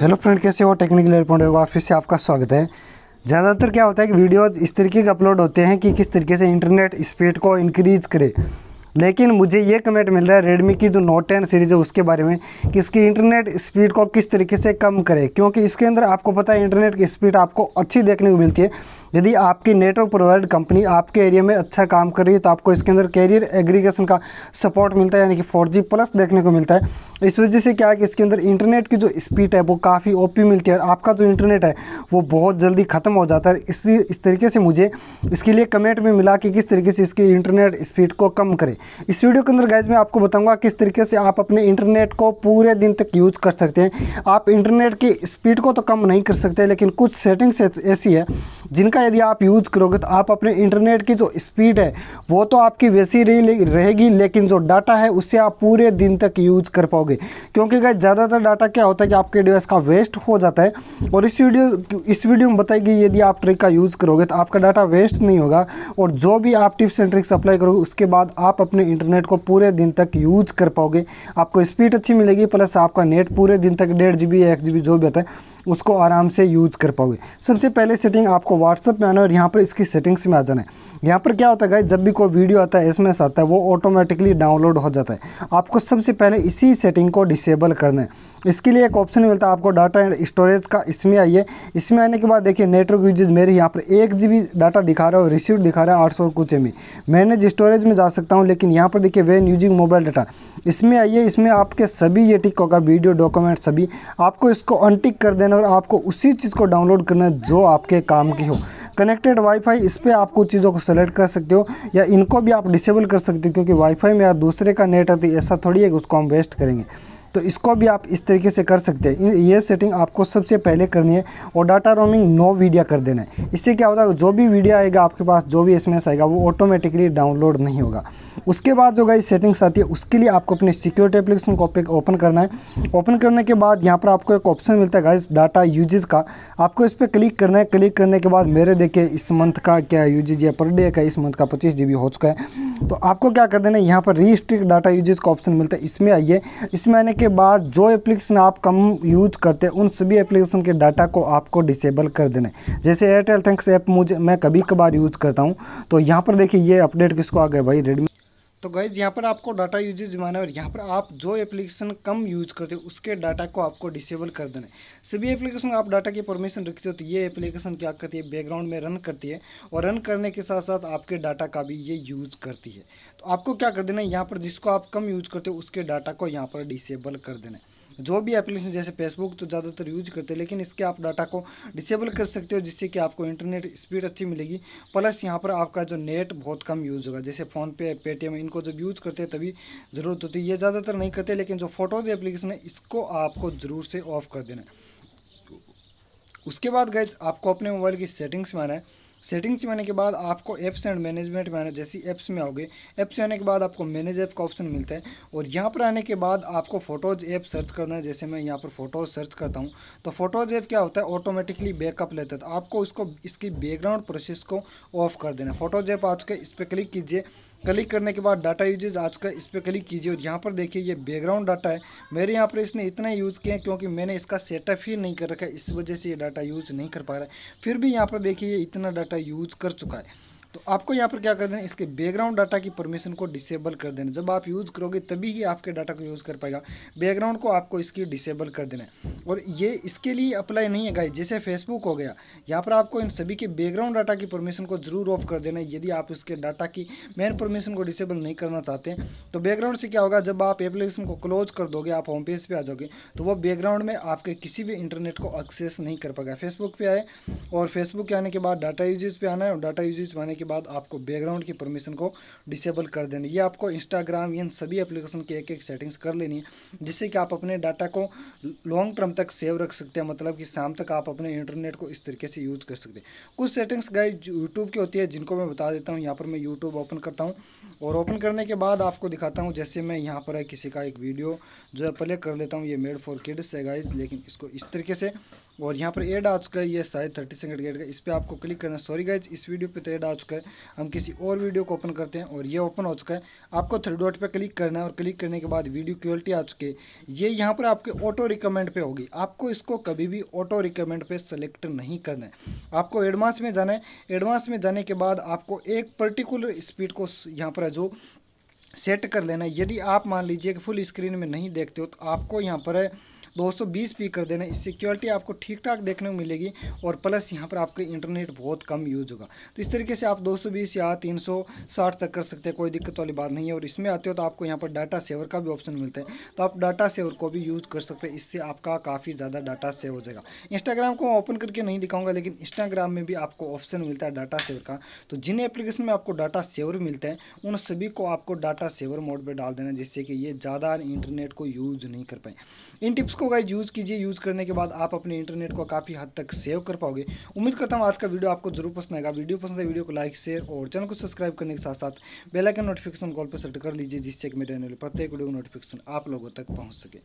hello friend कैसे हो technical airport होगा फिर से आपका स्वागत है ज़्यादातर क्या होता है कि वीडियोज इस तरीके के अपलोड होते हैं कि किस तरीके से इंटरनेट स्पीड को इंक्रीज करे लेकिन मुझे ये कमेंट मिल रहा है रेडमी की जो नोट टेन सीरीज़ है उसके बारे में कि इसकी इंटरनेट स्पीड को किस तरीके से कम करें क्योंकि इसके अंदर आपको पता है इंटरनेट की स्पीड आपको अच्छी देखने को मिलती है यदि आपकी नेटवर्क प्रोवाइड कंपनी आपके एरिया में अच्छा काम कर रही है तो आपको इसके अंदर कैरियर एग्रीगेशन का सपोर्ट मिलता है यानी कि फोर प्लस देखने को मिलता है इस वजह से क्या है कि इसके अंदर इंटरनेट की जो स्पीड है वो काफ़ी ओ मिलती है और आपका जो इंटरनेट है वो बहुत जल्दी ख़त्म हो जाता है इसलिए इस तरीके से मुझे इसके लिए कमेंट में मिला कि किस तरीके से इसकी इंटरनेट स्पीड को कम करें इस वीडियो के अंदर गैज मैं आपको बताऊंगा किस तरीके से आप अपने इंटरनेट को पूरे दिन तक यूज कर सकते हैं आप इंटरनेट की स्पीड को तो कम नहीं कर सकते लेकिन कुछ सेटिंग्स ऐसी है जिनका इसका यदि आप यूज़ करोगे तो आप अपने इंटरनेट की जो स्पीड है वो तो आपकी वैसी रही रहेगी लेकिन जो डाटा है उससे आप पूरे दिन तक यूज कर पाओगे क्योंकि गाय ज़्यादातर डाटा क्या होता है कि आपके डिवाइस का वेस्ट हो जाता है और इस वीडियो इस वीडियो में बताई गई यदि आप ट्रिक का यूज़ करोगे तो आपका डाटा वेस्ट नहीं होगा और जो भी आप टिप्स एंड ट्रिक्स अप्लाई करोगे उसके बाद आप अपने इंटरनेट को पूरे दिन तक यूज़ कर पाओगे आपको स्पीड अच्छी मिलेगी प्लस आपका नेट पूरे दिन तक डेढ़ जी बी एक जी बी जो भी होता है उसको आराम से यूज़ कर पाओगे सबसे पहले सेटिंग आपको व्हाट्सअप में आना है और यहाँ पर इसकी सेटिंग्स में आ जाना है यहाँ पर क्या होता है गाइज जब भी कोई वीडियो आता है एस आता है वो ऑटोमेटिकली डाउनलोड हो जाता है आपको सबसे पहले इसी सेटिंग को डिसेबल करना है इसके लिए एक ऑप्शन मिलता है आपको डाटा एंड स्टोरेज का इसमें आइए इसमें आने के बाद देखिए नेटवर्क यूजेज मेरे यहाँ पर एक जी डाटा दिखा रहा है और रिसीव दिखा रहा है आठ सौ कुछ एम मैनेज स्टोरेज में जा सकता हूँ लेकिन यहाँ पर देखिए वेन यूजिंग मोबाइल डाटा इसमें आइए इसमें आपके सभी ये टिक होगा वीडियो डॉक्यूमेंट सभी आपको इसको अनटिक कर देना और आपको उसी चीज़ को डाउनलोड करना है जो आपके काम की हो कनेक्टेड वाईफाई इस पर आप कुछ चीज़ों को सेलेक्ट कर सकते हो या इनको भी आप डिसेबल कर सकते हो क्योंकि वाईफाई में या दूसरे का नेट आती ऐसा थोड़ी है कि उसको हम वेस्ट करेंगे तो इसको भी आप इस तरीके से कर सकते हैं ये सेटिंग आपको सबसे पहले करनी है और डाटा रोमिंग नो वीडिया कर देना है इससे क्या होता है जो भी वीडियो आएगा आपके पास जो भी एस आएगा वो ऑटोमेटिकली डाउनलोड नहीं होगा उसके बाद जो गई सेटिंग्स आती है उसके लिए आपको अपने सिक्योरिटी एप्लीकेशन को ओपन करना है ओपन करने के बाद यहाँ पर आपको एक ऑप्शन मिलता है गाइस डाटा यूजेज का आपको इस पर क्लिक करना है क्लिक करने के बाद मेरे देखिए इस मंथ का क्या यूजेज या पर डे का इस मंथ का पच्चीस जी हो चुका है तो आपको क्या कर देना है यहाँ पर रिस्ट्रिक्ट डाटा यूजेज का ऑप्शन मिलता है इसमें आइए इसमें आने के बाद जो एप्लीकेशन आप कम यूज करते हैं उन सभी एप्लीकेशन के डाटा को आपको डिसेबल कर देना है जैसे एयरटेल थैंक्स ऐप मुझे मैं कभी कभार यूज़ करता हूँ तो यहाँ पर देखिए ये अपडेट किसको आ गया भाई रेडमी तो गाइज यहाँ पर आपको डाटा यूजेज जमाना है और यहाँ पर आप जो एप्लीकेशन कम यूज करते हो उसके डाटा को आपको डिसेबल कर देना है सभी एप्लीकेशन आप डाटा की परमिशन रखते हो तो ये एप्लीकेशन क्या करती है बैकग्राउंड में रन करती है और रन करने के साथ साथ आपके डाटा का भी ये यूज करती है तो आपको क्या कर देना है यहाँ पर जिसको आप कम यूज करते हो उसके डाटा को यहाँ पर डिसेबल कर देना है जो भी एप्लीकेशन जैसे फेसबुक तो ज़्यादातर यूज करते हैं लेकिन इसके आप डाटा को डिसेबल कर सकते हो जिससे कि आपको इंटरनेट स्पीड अच्छी मिलेगी प्लस यहाँ पर आपका जो नेट बहुत कम यूज़ होगा जैसे फ़ोनपे पेटीएम इनको जब यूज़ करते हैं तभी ज़रूरत होती है ये ज़्यादातर नहीं करते लेकिन जो फोटोज एप्लीकेशन है इसको आपको ज़रूर से ऑफ कर देना है उसके बाद गए आपको अपने मोबाइल की सेटिंग्स में आना है सेटिंग्स में आने के बाद आपको ऐप्स एंड मैनेजमेंट में आना जैसी ऐप्स में आओगे ऐप्स में आने के बाद आपको मैनेज ऐप का ऑप्शन मिलता है और यहाँ पर आने के बाद आपको फोटोज ऐप सर्च करना है जैसे मैं यहाँ पर फोटोज सर्च करता हूँ तो फोटोज ऐप क्या होता है ऑटोमेटिकली बैकअप लेता है तो आपको उसको इसकी बैकग्राउंड प्रोसेस को ऑफ कर देना फोटोज ऐप आज के इस पर क्लिक कीजिए क्लिक करने के बाद डाटा यूजेज आज का इस पर क्लिक कीजिए और यहाँ पर देखिए ये बैकग्राउंड डाटा है मेरे यहाँ पर इसने इतने यूज़ किए हैं क्योंकि मैंने इसका सेटअप ही नहीं कर रखा है इस वजह से ये डाटा यूज़ नहीं कर पा रहा है फिर भी यहाँ पर देखिए ये इतना डाटा यूज़ कर चुका है तो आपको यहाँ पर क्या कर देना इसके बैकग्राउंड डाटा की परमिशन को डिसेबल कर देना जब आप यूज़ करोगे तभी ही आपके डाटा को यूज़ कर पाएगा बैकग्राउंड को आपको इसकी डिसेबल कर देना है और ये इसके लिए अप्लाई नहीं है जैसे फेसबुक हो गया यहाँ पर आपको इन सभी के बैकग्राउंड डाटा की परमिशन को ज़रूर ऑफ कर देना है यदि आप इसके डाटा की मेन परमिशन को डिसेबल नहीं करना चाहते हैं तो बैकग्राउंड से क्या होगा जब आप एप्लीकेशन को क्लोज कर दोगे आप होम पेज पर आ जाओगे तो वो बैकग्राउंड में आपके किसी भी इंटरनेट को एक्सेस नहीं कर पाएगा फेसबुक पर आए और फेसबुक के आने के बाद डाटा यूजेज पे आना है और डाटा यूजेज पर आने के बाद आपको बैकग्राउंड की परमिशन को डिसेबल कर देना ये आपको इंस्टाग्राम इन सभी एप्लीकेशन की एक एक सेटिंग्स कर लेनी है जिससे कि आप अपने डाटा को लॉन्ग टर्म तक सेव रख सकते हैं मतलब कि शाम तक आप अपने इंटरनेट को इस तरीके से यूज़ कर सकते हैं कुछ सेटिंग्स गाइज यूट्यूब की होती है जिनको मैं बता देता हूँ यहाँ पर मैं यूट्यूब ओपन करता हूँ और ओपन करने के बाद आपको दिखाता हूँ जैसे मैं यहाँ पर किसी का एक वीडियो जो है प्ले कर लेता हूँ ये मेड फॉर किड्स है गाइज लेकिन इसको इस तरीके से और यहाँ पर एड आ चुका है ये शायद थर्टी सेकंड गेट का इस पर आपको क्लिक करना है सॉरी गाइज इस वीडियो पे तो एड आ चुका है हम किसी और वीडियो को ओपन करते हैं और ये ओपन हो चुका है आपको थ्री डॉट पे क्लिक करना है और क्लिक करने के बाद वीडियो क्वालिटी आ चुकी है ये यहाँ पर आपके ऑटो रिकमेंड पे होगी आपको इसको कभी भी ऑटो रिकमेंड पर सेलेक्ट नहीं करना है आपको एडवांस में जाना है एडवांस में जाने के बाद आपको एक पर्टिकुलर स्पीड को यहाँ पर जो सेट कर लेना है यदि आप मान लीजिए कि फुल स्क्रीन में नहीं देखते हो तो आपको यहाँ पर है 220 पी कर देना इससे क्वालिटी आपको ठीक ठाक देखने को मिलेगी और प्लस यहाँ पर आपका इंटरनेट बहुत कम यूज़ होगा तो इस तरीके से आप 220 या 360 तक कर सकते हैं कोई दिक्कत वाली बात नहीं है और इसमें आते हो तो आपको यहाँ पर डाटा सेवर का भी ऑप्शन मिलता है तो आप डाटा सेवर को भी यूज़ कर सकते हैं इससे आपका काफ़ी ज़्यादा डाटा सेव हो जाएगा इंस्टाग्राम को ओपन करके नहीं दिखाऊंगा लेकिन इंस्टाग्राम में भी आपको ऑप्शन मिलता है डाटा सेवर का तो जिन एप्लीकेशन में आपको डाटा सेवर मिलता है उन सभी को आपको डाटा सेवर मोड पर डाल देना जिससे कि ये ज़्यादा इंटरनेट को यूज़ नहीं कर पाए इन टिप्स इसको गाइज यूज़ कीजिए यूज़ करने के बाद आप अपने इंटरनेट को काफ़ी हद तक सेव कर पाओगे उम्मीद करता हूँ आज का वीडियो आपको जरूर पसंद आएगा वीडियो पसंद है वीडियो को लाइक शेयर और चैनल को सब्सक्राइब करने के साथ साथ बेलाइकन नोटिफिकेशन कॉल पर सेट कर लीजिए जिससे कि मेरे प्रत्येक वीडियो का नोटिफिकेशन आप लोगों तक पहुँच सके